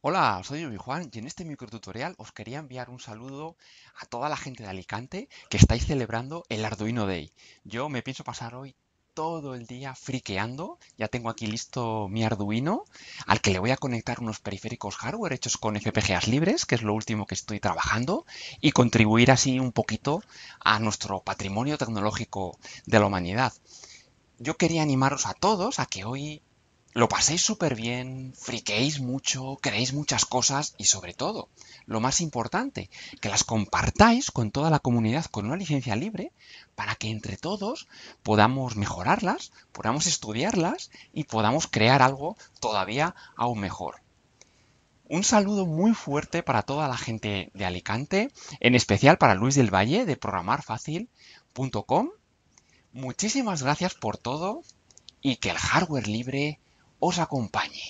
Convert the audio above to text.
Hola, soy Yubi Juan y en este microtutorial os quería enviar un saludo a toda la gente de Alicante que estáis celebrando el Arduino Day. Yo me pienso pasar hoy todo el día friqueando. Ya tengo aquí listo mi Arduino, al que le voy a conectar unos periféricos hardware hechos con FPGAs libres, que es lo último que estoy trabajando, y contribuir así un poquito a nuestro patrimonio tecnológico de la humanidad. Yo quería animaros a todos a que hoy lo paséis súper bien, friquéis mucho, creéis muchas cosas y sobre todo, lo más importante, que las compartáis con toda la comunidad con una licencia libre para que entre todos podamos mejorarlas, podamos estudiarlas y podamos crear algo todavía aún mejor. Un saludo muy fuerte para toda la gente de Alicante, en especial para Luis del Valle de programarfacil.com. Muchísimas gracias por todo y que el hardware libre os acompañe.